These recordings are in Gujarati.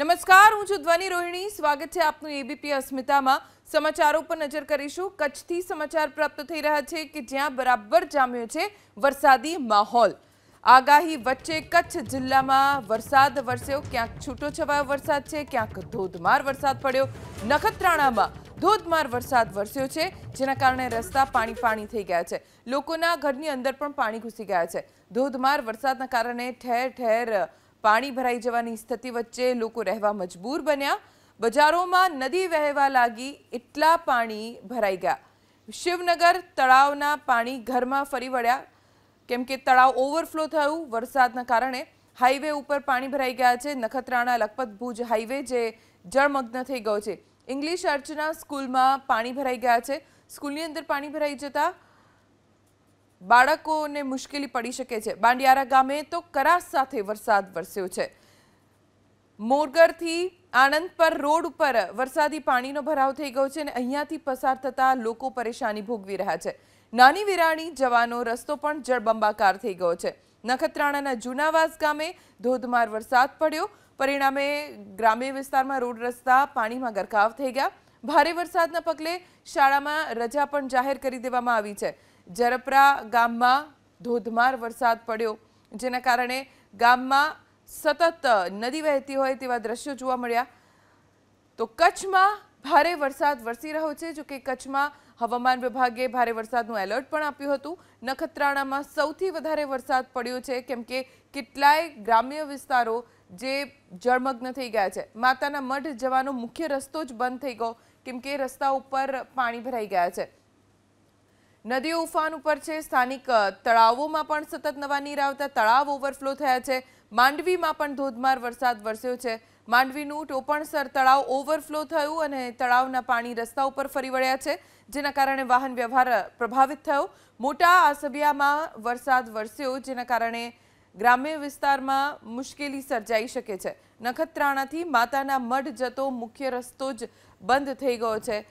નમસ્કાર હું છું ધ્વનિ રોહિણી સ્વાગત છે આપનું એબીપી અસ્મિતામાં સમાચારો પર નજર કરીશું કચ્છથી સમાચાર પ્રાપ્ત થઈ રહ્યા છે કે જ્યાં બરાબર જામ્યો છે વરસાદી માહોલ આગાહી વચ્ચે કચ્છ જિલ્લામાં વરસાદ વરસ્યો ક્યાંક છૂટો છવાયો વરસાદ છે ક્યાંક ધોધમાર વરસાદ પડ્યો નખત્રાણામાં ધોધમાર વરસાદ વરસ્યો છે જેના કારણે રસ્તા પાણી પાણી થઈ ગયા છે લોકોના ઘરની અંદર પણ પાણી ઘૂસી ગયા છે ધોધમાર વરસાદના કારણે ઠેર ઠેર પાણી ભરાઈ જવાની સ્થિતિ વચ્ચે લોકો રહેવા મજબૂર બન્યા બજારોમાં નદી વહેવા લાગી એટલા પાણી ભરાઈ ગયા શિવનગર તળાવના પાણી ઘરમાં ફરી વળ્યા કેમ કે તળાવ ઓવરફ્લો થયું વરસાદના કારણે હાઈવે ઉપર પાણી ભરાઈ ગયા છે નખત્રાણા લકપતભૂજ હાઈવે જે જળમગ્ન થઈ ગયો છે ઇંગ્લિશ અર્ચના સ્કૂલમાં પાણી ભરાઈ ગયા છે સ્કૂલની અંદર પાણી ભરાઈ જતાં બાળકોને મુશ્કેલી પડી શકે છે બાંડિયારા ગામે તો કરાસ સાથે વરસાદ વરસ્યો છે મોરગરથી આણંદ પર રોડ ઉપર વરસાદી પાણીનો ભરાવ થઈ ગયો છે અને અહીંયાથી પસાર થતા લોકો પરેશાની ભોગવી રહ્યા છે નાની વિરાણી જવાનો રસ્તો પણ જળબંબાકાર થઈ ગયો છે નખત્રાણાના જૂનાવાસ ગામે ધોધમાર વરસાદ પડ્યો પરિણામે ગ્રામ્ય વિસ્તારમાં રોડ રસ્તા પાણીમાં ગરકાવ થઈ ગયા ભારે વરસાદના પગલે શાળામાં રજા પણ જાહેર કરી દેવામાં આવી છે જરપરા ગામમાં ધોધમાર વરસાદ પડ્યો જેના કારણે ગામમાં સતત નદી વહેતી હોય તેવા દ્રશ્યો જોવા મળ્યા તો કચ્છમાં ભારે વરસાદ વરસી રહ્યો છે જો કે કચ્છમાં હવામાન વિભાગે ભારે વરસાદનું એલર્ટ પણ આપ્યું હતું નખત્રાણામાં સૌથી વધારે વરસાદ પડ્યો છે કેમ કે કેટલાય ગ્રામ્ય વિસ્તારો જે જળમગ્ન થઈ ગયા છે માતાના મઢ જવાનો મુખ્ય રસ્તો જ બંધ થઈ ગયો કેમ કે રસ્તા ઉપર પાણી ભરાઈ ગયા છે નદીઓ ઉફાન ઉપર છે સ્થાનિક તળાવોમાં પણ સતત નવા નીર આવતા તળાવ ઓવરફ્લો થયા છે માંડવીમાં પણ ધોધમાર વરસાદ વરસ્યો છે માંડવીનું ટોપણસર તળાવ ઓવરફ્લો થયું અને તળાવના પાણી રસ્તા ઉપર ફરી વળ્યા છે જેના કારણે વાહન વ્યવહાર પ્રભાવિત થયો મોટા આસબિયામાં વરસાદ વરસ્યો જેના કારણે ગ્રામ્ય વિસ્તારમાં મુશ્કેલી સર્જાઈ શકે છે નખત્રાણાથી માતાના મઢ જતો મુખ્ય રસ્તો જ બંધ થઈ ગયો છે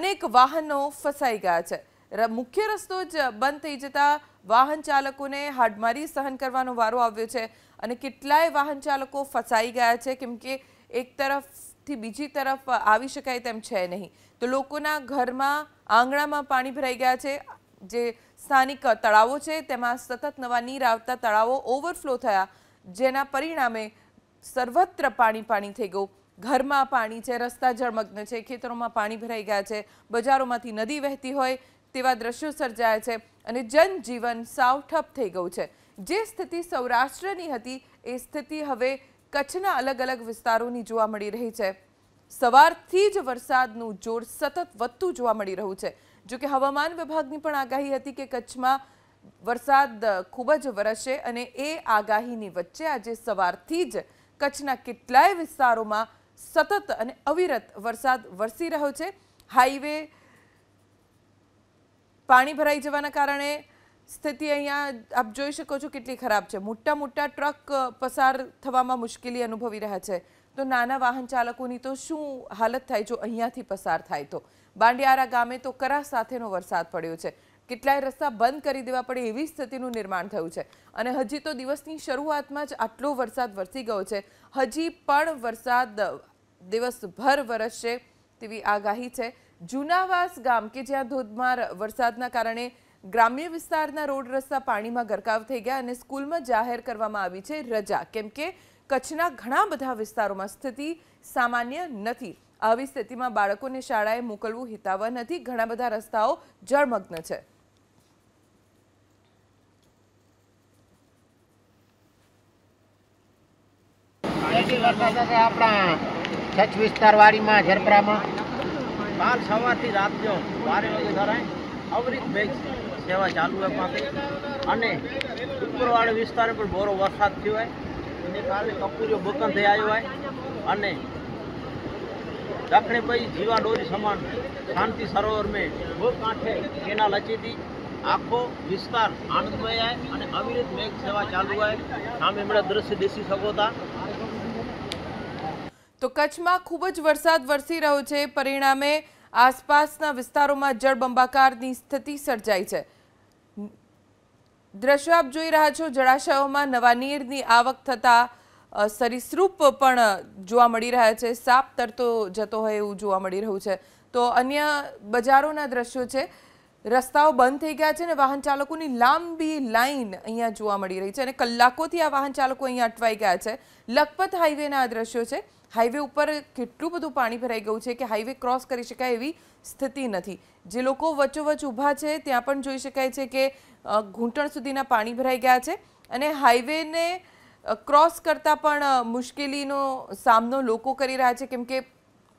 અનેક વાહનો ફસાઈ ગયા છે રા મુખ્ય રસ્તો બંતે ઇજતા વાહન ચાલકોને હડમરી સહન કરવાનો વારો આવ્યો છે અને કેટલાય વાહન ચાલકો ફસાઈ ગયા છે કેમ કે એક તરફ થી બીજી તરફ આવી શકાય તેમ છે નહીં તો લોકોના ઘરમાં આંગણામાં પાણી ભરાઈ ગયા છે જે સ્થાનિક તળાવો છે તેમાં સતત નવા નીર આવતા તળાવો ઓવરફ્લો થયા જેના પરિણામે સર્વત્ર પાણી પાણી થઈ ગયું ઘરમાં પાણી છે રસ્તા જળમગ્ન છે ખેતરોમાં પાણી ભરાઈ ગયા છે બજારોમાંથી નદી વહેતી હોય તેવા દ્રશ્યો સર્જાય છે અને જનજીવન સાવ ઠપ થઈ ગયું છે જે સ્થિતિ સૌરાષ્ટ્રની હતી એ સ્થિતિ હવે કચ્છના અલગ અલગ વિસ્તારોની જોવા મળી રહી છે સવારથી જ વરસાદનો જોર સતત વતતું જોવા મળી રહ્યો છે જે કે હવામાન વિભાગની પણ આગાહી હતી કે કચ્છમાં વરસાદ ખૂબ જ વરસશે અને એ આગાહીની વચ્ચે આજે સવારથી જ કચ્છના કેટલાય વિસ્તારોમાં સતત અને અવિરત વરસાદ વરસી રહ્યો છે હાઈવે પાણી ભરાઈ જવાના કારણે સ્થિતિ અહીંયા આપ જોઈ શકો છો કેટલી ખરાબ છે મોટા મોટા ટ્રક પસાર થવામાં મુશ્કેલી અનુભવી રહ્યા છે તો નાના વાહન ચાલકોની તો શું હાલત થાય જો અહીંયાથી પસાર થાય તો બાંડિયારા ગામે તો કરા સાથેનો વરસાદ પડ્યો છે કેટલાય રસ્તા બંધ કરી દેવા પડે એવી સ્થિતિનું નિર્માણ થયું છે અને હજી તો દિવસની શરૂઆતમાં જ આટલો વરસાદ વરસી ગયો છે હજી પણ વરસાદ દિવસભર વરસશે તેવી આગાહી છે જૂનાવાસ ગામ કે જ્યાં ધોધમાર વરસાદના કારણે ગ્રામ્ય વિસ્તારના રોડ રસ્તા પાણીમાં ગરકાવ થઈ ગયા અને સ્કૂલમાં જાહેર કરવામાં આવી છે રજા કેમ કે કચ્છના ઘણા બધા વિસ્તારોમાં સ્થિતિ સામાન્ય નથી આવી સ્થિતિમાં બાળકોને શાળાએ મોકલવું હિતાવહ નથી ઘણા બધા રસ્તાઓ જળમગ્ન છે આપણા કચ્છ વિસ્તારવાડીમાં ઝરપરામાં કાલ સવારથી રાતનો બારે વાગે ધરાય અવરિત બેગ સેવા ચાલુ હોય પાસે અને ઉપરવાળા વિસ્તારે પણ બોરો વરસાદ થયો હોય એને કારણે કપૂરીઓ બકન થઈ આવ્યો હોય અને દક્ષિણે પછી જીવા ડોરી સમાન શાંતિ સરોવર મેં બહુ કાંઠે કેનાલ હતી આખો વિસ્તાર આનંદમય અને અવિરત મેઘ સેવા ચાલુ હોય સામે હમણાં દ્રશ્ય દેસી શકો હતા તો કચ્છમાં ખૂબ જ વરસાદ વરસી રહ્યો છે પરિણામે આસપાસના વિસ્તારોમાં જળબંબાકારની સ્થિતિ સર્જાઈ છે દ્રશ્યો આપ જોઈ રહ્યા છો જળાશયોમાં નવા નીરની આવક થતાં સરીસૃપ પણ જોવા મળી રહ્યા છે સાપ તરતો જતો હોય એવું જોવા મળી રહ્યું છે તો અન્ય બજારોના દ્રશ્યો છે રસ્તાઓ બંધ થઈ ગયા છે અને વાહન ચાલકોની લાંબી લાઈન અહીંયા જોવા મળી રહી છે અને કલાકોથી આ વાહન ચાલકો અહીંયા અટવાઈ ગયા છે લખપત હાઈવેના આ દ્રશ્યો છે હાઈવે ઉપર કેટલું બધું પાણી ભરાઈ ગયું છે કે હાઈવે ક્રોસ કરી શકાય એવી સ્થિતિ નથી જે લોકો વચ્ચે વચ્ચે ઊભા છે ત્યાં પણ જોઈ શકાય છે કે ઘૂંટણ સુધીનું પાણી ભરાઈ ગયા છે અને હાઈવે ને ક્રોસ કરતા પણ મુશ્કેલીનો સામનો લોકો કરી રહ્યા છે કેમ કે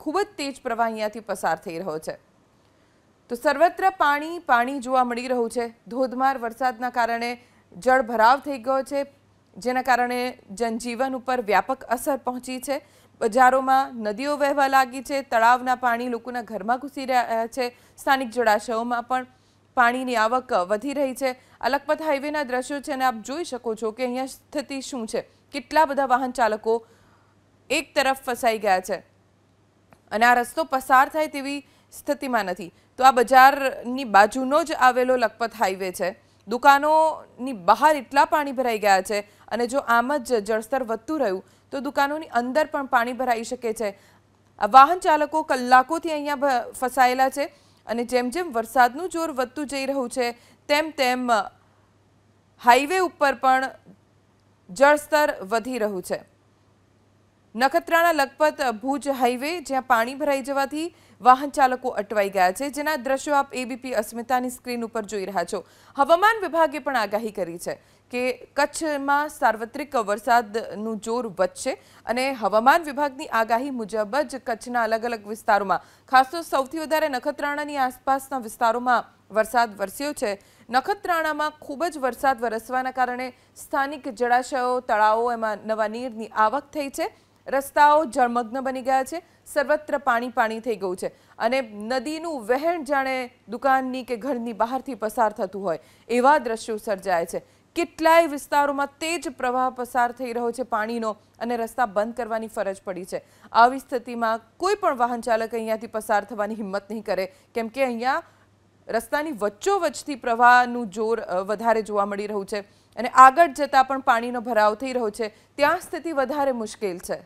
ખૂબ જ તેજ પ્રવાહ અહીંયાથી પસાર થઈ રહ્યો છે તો સર્વત્ર પાણી પાણી જોવા મળી રહ્યું છે ધોધમાર વરસાદના કારણે જળ ભરાવ થઈ ગયું છે જેના કારણે જનજીવન ઉપર વ્યાપક અસર પહોંચી છે બજારોમાં નદીઓ વહેવા લાગી છે તળાવના પાણી લોકોના ઘરમાં ઘૂસી રહ્યા છે સ્થાનિક જળાશયોમાં પણ પાણીની આવક વધી રહી છે અલખપત હાઈવેના દ્રશ્યો છે અને આપ જોઈ શકો છો કે અહીંયા સ્થિતિ શું છે કેટલા બધા વાહન ચાલકો એક તરફ ફસાઈ ગયા છે અને આ રસ્તો પસાર થાય તેવી સ્થિતિમાં નથી તો આ બજારની બાજુનો જ આવેલો લખપત હાઈવે છે દુકાનોની બહાર એટલા પાણી ભરાઈ ગયા છે અને જો આમ જ જળસ્તર વધતું રહ્યું તો દુકાનોની અંદર પણ પાણી ભરાઈ શકે છે વાહન ચાલકો કલાકોથી અહીંયા ફસાયેલા છે અને જેમ જેમ વરસાદનું જોર વધતું જઈ રહ્યું છે તેમ તેમ હાઈવે ઉપર પણ જળસ્તર વધી રહ્યું છે નખત્રાણા લખપત ભુજ હાઈવે જ્યાં પાણી ભરાઈ જવાથી વાહન ચાલકો અટવાઈ ગયા છે જેના દ્રશ્યો આપ એબીપી અસ્મિતાની સ્ક્રીન ઉપર જોઈ રહ્યા છો હવામાન વિભાગે પણ આગાહી કરી છે કે કચ્છમાં સાર્વત્રિક વરસાદનું જોર વધશે અને હવામાન વિભાગની આગાહી મુજબ જ કચ્છના અલગ અલગ વિસ્તારોમાં ખાસ તો સૌથી વધારે નખત્રાણાની આસપાસના વિસ્તારોમાં વરસાદ વરસ્યો છે નખત્રાણામાં ખૂબ જ વરસાદ વરસવાના કારણે સ્થાનિક જળાશયો તળાવો એમાં નવા નીરની આવક થઈ છે રસ્તાઓ જળમગ્ન બની ગયા છે સર્વત્ર પાણી પાણી થઈ ગયું છે અને નદીનું વહેણ જાણે દુકાનની કે ઘરની બહારથી પસાર થતું હોય એવા દ્રશ્યો સર્જાય છે કેટલાય વિસ્તારોમાં તેજ પ્રવાહ પસાર થઈ રહ્યો છે પાણીનો અને રસ્તા બંધ કરવાની ફરજ પડી છે આવી સ્થિતિમાં કોઈ પણ વાહન ચાલક અહીંયાથી પસાર થવાની હિંમત નહીં કરે કેમ કે અહીંયા રસ્તાની વચ્ચોવચ્ચથી પ્રવાહનું જોર વધારે જોવા મળી રહ્યું છે અને આગળ જતાં પણ પાણીનો ભરાવ થઈ રહ્યો છે ત્યાં સ્થિતિ વધારે મુશ્કેલ છે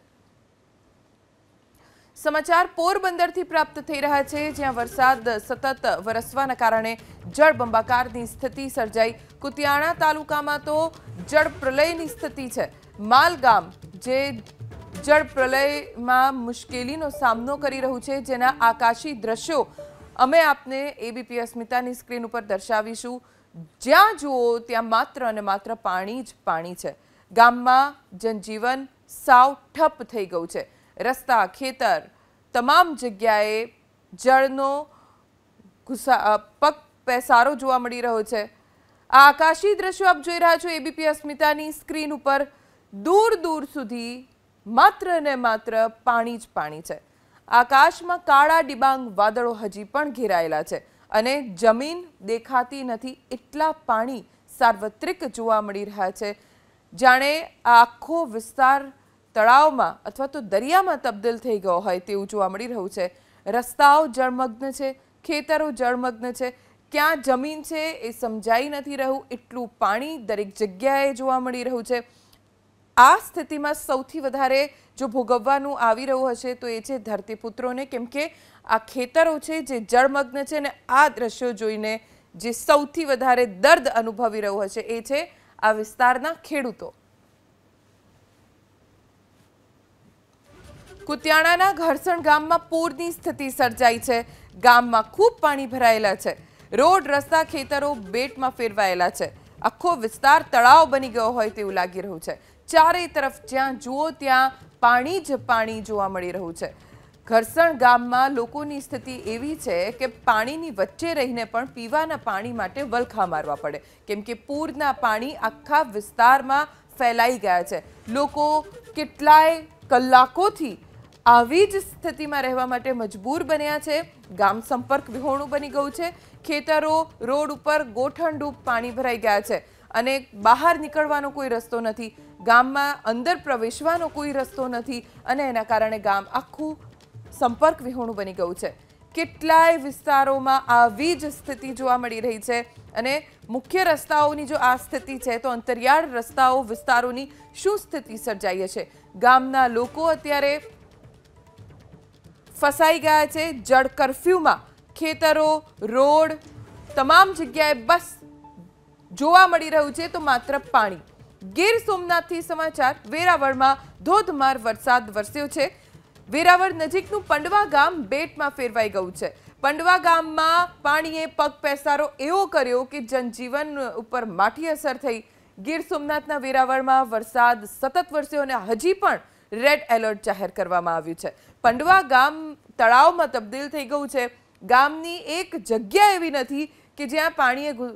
समाचार પોરબંદર થી પ્રાપ્ત થઈ રહ્યો છે જ્યાં વરસાદ સતત વરસવાના કારણે જળબંબાકારની સ્થિતિ સર્જાઈ કુતિયાણા તાલુકામાં તો જળપ્રલયની સ્થિતિ છે માલગામ જે જળપ્રલયમાં મુશ્કેલીનો સામનો કરી રહ્યો છે જેના આકાશી દ્રશ્યો અમે આપને એબીપીએસ મિતાની સ્ક્રીન ઉપર દર્શાવીશું જ્યાં જુઓ ત્યાં માત્ર અને માત્ર પાણી જ પાણી છે ગામમાં જનજીવન સાવ ઠપ થઈ ગયું છે રસ્તા ખેતર તમામ જગ્યાએ જળનો ઘુસા પગ પેસારો જોવા મળી રહ્યો છે આ આકાશી દ્રશ્યો આપ જોઈ રહ્યા છો એબીપી અસ્મિતાની સ્ક્રીન ઉપર દૂર દૂર સુધી માત્ર ને માત્ર પાણી જ પાણી છે આકાશમાં કાળા ડિબાંગ વાદળો હજી પણ ઘેરાયેલા છે અને જમીન દેખાતી નથી એટલા પાણી સાર્વત્રિક જોવા મળી રહ્યા છે જાણે આખો વિસ્તાર તળાવમાં અથવા તો દરિયામાં તબદીલ થઈ ગયો હોય તેવું જોવા મળી રહ્યું છે રસ્તાઓ જળમગ્ન છે ખેતરો જળમગ્ન છે ક્યાં જમીન છે એ સમજાઈ નથી રહ્યું એટલું પાણી દરેક જગ્યાએ જોવા મળી રહ્યું છે આ સ્થિતિમાં સૌથી વધારે જો ભોગવવાનું આવી રહ્યું હશે તો એ છે ધરતીપુત્રોને કેમ કે આ ખેતરો છે જે જળમગ્ન છે અને આ દ્રશ્યો જોઈને જે સૌથી વધારે દર્દ અનુભવી રહ્યું હશે એ છે આ વિસ્તારના ખેડૂતો કુતિયાણાના ઘરસણ ગામમાં પૂરની સ્થિતિ સર્જાઈ છે ગામમાં ખૂબ પાણી ભરાયેલા છે રોડ રસ્તા ખેતરો બેટમાં ફેરવાયેલા છે આખો વિસ્તાર તળાવ બની ગયો હોય તેવું લાગી રહ્યું છે ચારેય તરફ જ્યાં જુઓ ત્યાં પાણી જ પાણી જોવા મળી રહ્યું છે ઘરસણ ગામમાં લોકોની સ્થિતિ એવી છે કે પાણીની વચ્ચે રહીને પણ પીવાના પાણી માટે વલખા મારવા પડે કેમ કે પૂરના પાણી આખા વિસ્તારમાં ફેલાઈ ગયા છે લોકો કેટલાય કલાકોથી આવી જ સ્થિતિમાં રહેવા માટે મજબૂર બન્યા છે ગામ સંપર્ક વિહોણું બની ગયું છે ખેતરો રોડ ઉપર ગોઠણડૂબ પાણી ભરાઈ ગયા છે અને બહાર નીકળવાનો કોઈ રસ્તો નથી ગામમાં અંદર પ્રવેશવાનો કોઈ રસ્તો નથી અને એના કારણે ગામ આખું સંપર્ક વિહોણું બની ગયું છે કેટલાય વિસ્તારોમાં આવી જ સ્થિતિ જોવા મળી રહી છે અને મુખ્ય રસ્તાઓની જો આ સ્થિતિ છે તો અંતરિયાળ રસ્તાઓ વિસ્તારોની શું સ્થિતિ સર્જાઈ છે ગામના લોકો અત્યારે ફસાઈ ગયા છે જળ કરફ્યુમાં ખેતરો રોડ તમામ જગ્યાએ બસ જોવા મળી રહ્યું છે તો માત્ર પાણી ગીર સોમનાથથી સમાચાર વેરાવળમાં ધોધમાર વરસાદ વરસ્યો છે વેરાવળ નજીકનું પંડવા ગામ બેટમાં ફેરવાઈ ગયું છે પંડવા ગામમાં પાણીએ પગ પેસારો એવો કર્યો કે જનજીવન ઉપર માઠી અસર થઈ ગીર સોમનાથના વેરાવળમાં વરસાદ સતત વરસ્યો અને હજી પણ રેડ એલર્ટ જાહેર કરવામાં આવ્યું છે પંડવા ગામ તળાવમાં બદલી થઈ ગયું છે ગામની એક જગ્યા એવી નથી કે જ્યાં પાણીએ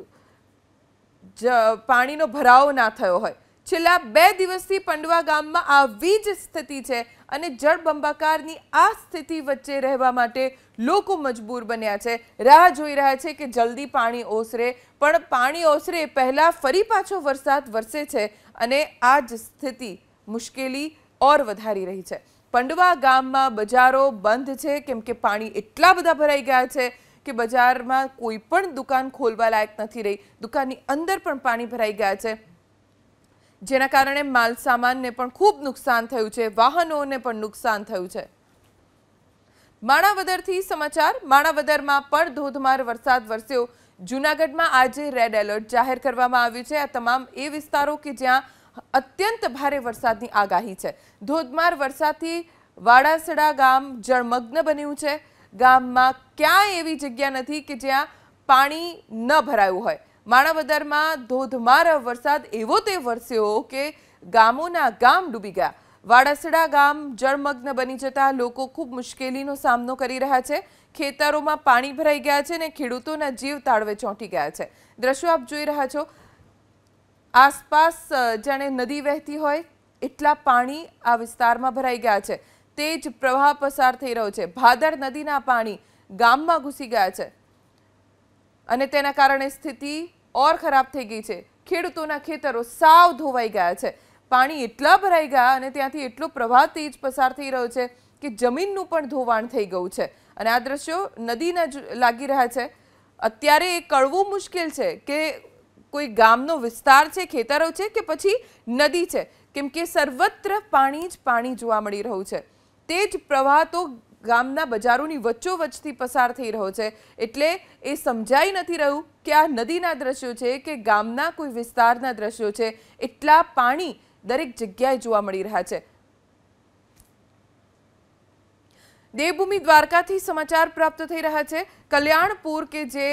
પાણીનો ભરાવો ના થયો હોય છેલ્લા 2 દિવસથી પંડવા ગામમાં આ વિજ સ્થિતિ છે અને જળ બંબાકારની આ સ્થિતિ વચ્ચે રહેવા માટે લોકો મજબૂર બન્યા છે રાહ જોઈ રહ્યા છે કે જલ્દી પાણી ઓસરે પણ પાણી ઓસરે પહેલા ફરી પાછો વરસાદ વર્ષે છે અને આ જ સ્થિતિ મુશ્કેલી ઓર વધારી રહી છે પંડવા ગામમાં બજારો બંધ છે કેમ કે પાણી એટલા બધા ભરાઈ ગયા છે કે બજારમાં કોઈ પણ દુકાન ખોલવા લાયક નથી રહી દુકાનની અંદર પણ પાણી ભરાઈ ગયા છે જેના કારણે માલ સામાનને પણ ખૂબ નુકસાન થયું છે વાહનોને પણ નુકસાન થયું છે માણાવદરથી સમાચાર માણાવદરમાં પણ ધોધમાર વરસાદ વરસ્યો જૂનાગઢમાં આજે રેડ એલર્ટ જાહેર કરવામાં આવ્યું છે આ તમામ એ વિસ્તારો કે જ્યાં અત્યંત ભારે વરસાદની આગાહી છે ધોધમાર વરસાદથી વાડાસડા ગામ જળમગ્ન બન્યું છે ગામમાં ક્યાંય એવી જગ્યા નથી કે જ્યાં પાણી ન ભરાયું હોય માણાવદરમાં ધોધમાર વરસાદ એવો તે વરસ્યો કે ગામોના ગામ ડૂબી ગયા વાડાસડા ગામ જળમગ્ન બની જતા લોકો ખૂબ મુશ્કેલીનો સામનો કરી રહ્યા છે ખેતરોમાં પાણી ભરાઈ ગયા છે અને ખેડૂતોના જીવ તાળવે ચોંટી ગયા છે દ્રશ્યો આપ જોઈ રહ્યા છો આસપાસ જાણે નદી વહેતી હોય એટલા પાણી આ વિસ્તારમાં ભરાઈ ગયા છે તે જ પ્રવાહ પસાર થઈ રહ્યો છે ભાદર નદીના પાણી ગામમાં ઘૂસી ગયા છે અને તેના કારણે સ્થિતિ ઓર ખરાબ થઈ ગઈ છે ખેડૂતોના ખેતરો સાવ ધોવાઈ ગયા છે પાણી એટલા ભરાઈ ગયા અને ત્યાંથી એટલો પ્રવાહ તેજ પસાર થઈ રહ્યો છે કે જમીનનું પણ ધોવાણ થઈ ગયું છે અને આ દ્રશ્યો નદીના લાગી રહ્યા છે અત્યારે એ કળવું મુશ્કેલ છે કે કોઈ ગામનો વિસ્તાર છે ખેતરો છે કે પછી નદી છે કેમ કે સર્વત્ર પાણી જ પાણી જોવા મળી રહ્યું છે તેટ પ્રવાહ તો ગામના બજારોની વચ્ચે વચ્ચેથી પસાર થઈ રહ્યો છે એટલે એ સમજાઈ નથી રહ્યું કે આ નદીના દ્રશ્યો છે કે ગામના કોઈ વિસ્તારના દ્રશ્યો છે એટલા પાણી દરેક જગ્યાએ જોવા મળી રહ્યા છે દે ભુમી દ્વારકાથી સમાચાર પ્રાપ્ત થઈ રહ્યા છે કલ્યાણપુર કે જે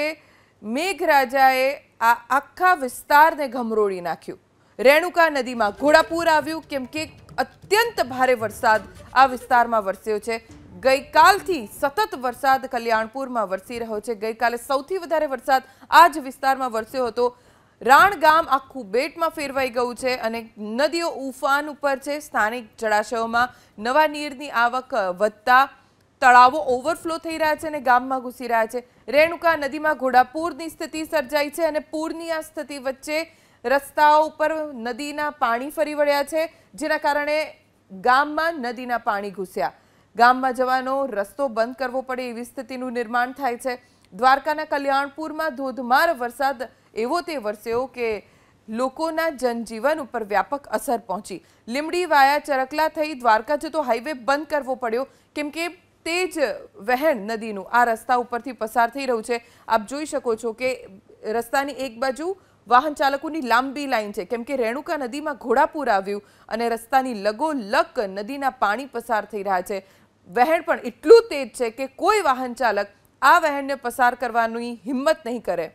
મેઘરાજાએ આ આખા વિસ્તારને ઘમરોળી નાખ્યું રેણુકા નદીમાં ઘોડાપુર આવ્યું કેમ કે અત્યંત ભારે વરસાદ આ વિસ્તારમાં વરસ્યો છે ગઈકાલથી સતત વરસાદ કલ્યાણપુરમાં વરસી રહ્યો છે ગઈકાલે સૌથી વધારે વરસાદ આ જ વિસ્તારમાં વરસ્યો હતો રાણ ગામ આખું બેટમાં ફેરવાઈ ગયું છે અને નદીઓ ઉફાન ઉપર છે સ્થાનિક જળાશયોમાં નવા નીરની આવક વધતા તળાવો ઓવરફ્લો થઈ રહ્યા છે અને ગામમાં ઘૂસી રહ્યા છે રેણુકા નદીમાં ઘોડાપૂરની સ્થિતિ સર્જાઈ છે અને પૂરની આ સ્થિતિ વચ્ચે રસ્તાઓ ઉપર નદીના પાણી ફરી વળ્યા છે જેના કારણે ગામમાં નદીના પાણી ઘૂસ્યા ગામમાં જવાનો રસ્તો બંધ કરવો પડે એવી સ્થિતિનું નિર્માણ થાય છે દ્વારકાના કલ્યાણપુરમાં ધોધમાર વરસાદ એવો તે વરસ્યો કે લોકોના જનજીવન ઉપર વ્યાપક અસર પહોંચી લીમડી વાયા ચરકલા થઈ દ્વારકા જતો હાઈવે બંધ કરવો પડ્યો કેમ કે तेज વહેણ નદીનો આ રસ્તો ઉપરથી ફસાઈ થઈ રહ્યો છે આપ જોઈ શકો છો કે રસ્તાની એક બાજુ વાહન ચાલકોની લાંબી લાઈન છે કેમ કે રેણુકા નદીમાં ઘોડાપુર આવ્યું અને રસ્તાની લગો લક નદીના પાણી ફસાઈ રહ્યા છે વહેણ પણ એટલું તેજ છે કે કોઈ વાહન ચાલક આ વહેણ ને પસાર કરવાની હિંમત નહીં કરે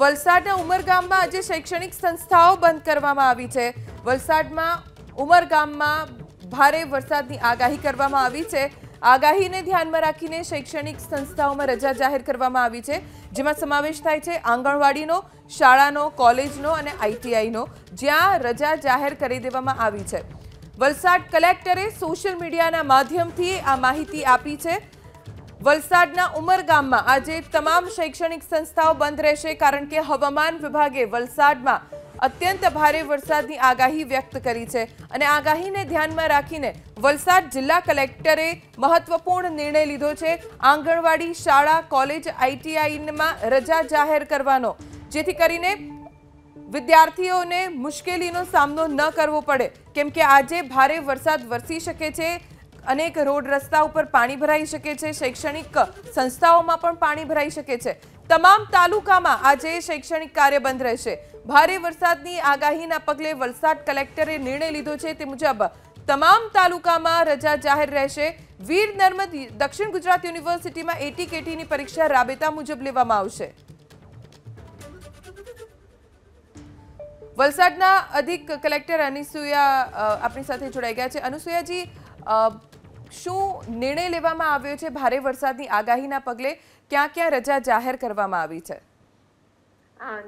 વલસાડા ઉમરગામમાં આજે શૈક્ષણિક સંસ્થાઓ બંધ કરવામાં આવી છે વલસાડમાં ઉમરગામમાં ભારે વરસાદની આગાહી કરવામાં આવી છે આગાહીને ધ્યાનમાં રાખીને શૈક્ષણિક સંસ્થાઓમાં રજા જાહેર કરવામાં આવી છે જેમાં સમાવેશ થાય છે આંગણવાડીનો શાળાનો કોલેજનો અને આઈટીઆઈનો જ્યાં રજા જાહેર કરી દેવામાં આવી છે વલસાડ કલેક્ટરે સોશિયલ મીડિયાના માધ્યમથી આ માહિતી આપી છે વલસાડના ઉમરગામમાં આજે તમામ શૈક્ષણિક સંસ્થાઓ બંધ રહેશે કારણ કે હવામાન વિભાગે વલસાડમાં અત્યંત ભારે વરસાદની આગાહી વ્યક્ત કરી છે અને આગાહીને ધ્યાનમાં રાખીને વલસાડ જિલ્લા કલેક્ટરે મહત્વપૂર્ણ નિર્ણય લીધો છે આંગણવાડી શાળા કોલેજ આઈટીઆઈમાં રજા જાહેર કરવાનો જેથી કરીને વિદ્યાર્થીઓને મુશ્કેલીનો સામનો ન કરવો પડે કેમ કે આજે ભારે વરસાદ વરસી શકે છે અનેક રોડ રસ્તા ઉપર પાણી ભરાઈ શકે છે શૈક્ષણિક સંસ્થાઓમાં પણ પાણી ભરાઈ શકે છે તમામ તાલુકામાં આજે શૈક્ષણિક કાર્ય બંધ રહેશે ભારે વરસાદની આગાહીના પગલે વલસાડ કલેક્ટરે નિર્ણય લીધો છે તે મુજબ તમામ તાલુકામાં રજા જાહેર રહેશે વીર નર્મદ દક્ષિણ ગુજરાત યુનિવર્સિટીમાં એટીકેટીની પરીક્ષા રાબેતા મુજબ લેવામાં આવશે વલસાડના અધિક કલેક્ટર અનિસુયા આપણી સાથે જોડાઈ ગયા છે અનુસુયાજી શું નિર્ણય લેવામાં આવ્યો છે ભારે વરસાદની આગાહીના પગલે ક્યાં ક્યાં રજા જાહેર કરવામાં આવી છે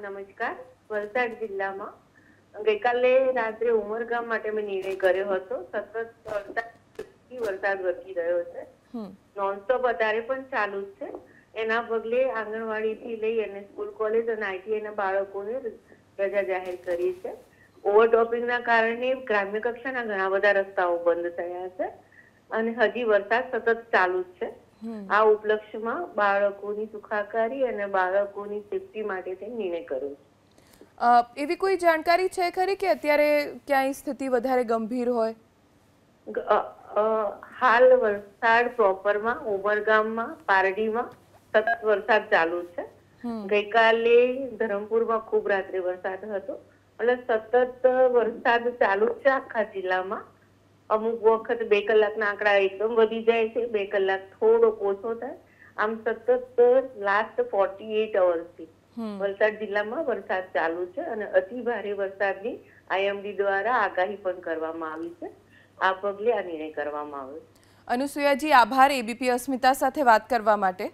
નમસ્કાર વલસાડ જિલ્લામાં ગઈકાલે રાત્રે ઉમરગામ માટે મેં નિર્ણય કર્યો હતો સતત વરસાદ વરસાદ વરસી રહ્યો છે નોનસ્ટોપ અત્યારે પણ ચાલુ જ છે એના પગલે આંગણવાડી થી લઈ અને સ્કૂલ કોલેજ અને આઈટીઆઈ ના બાળકોને રજા જાહેર કરી છે ઓવરટોપિંગ ના કારણે ગ્રામ્ય કક્ષાના ઘણા બધા રસ્તાઓ બંધ થયા છે અને હજી વરસાદ સતત ચાલુ જ છે આ ઉપલક્ષમાં બાળકોની સુખાકારી અને બાળકોની સેફટી માટે તે નિર્ણય કર્યો એવી કોઈ જાણકારી છે ખરી કે અત્યારે ક્યાંય સ્થિતિ વધારે ગંભીર હોય હાલ વલસાડ પ્રોપરમાં ઉમરગામમાં પારડીમાં સતત વરસાદ ચાલુ છે ગઈકાલે ધરમપુરમાં ખૂબ રાત્રે વરસાદ હતો એટલે સતત વરસાદ ચાલુ છે આખા જિલ્લામાં અમુક વખત બે કલાકના આંકડા એકદમ વધી જાય છે બે કલાક થોડો ઓછો થાય આમ સતત લાસ્ટ ફોર્ટી એટ અવર્સથી વલસાડ જિલ્લામાં વરસાદ ચાલુ છે અને અતિ ભારે વરસાદની આઈએમડી દ્વારા આગાહી પણ કરવામાં આવી છે આ પગલે આ નિર્ણય કરવામાં આવ્યો અનુસૂયાજી આભાર એબીપી અસ્મિતા સાથે વાત કરવા માટે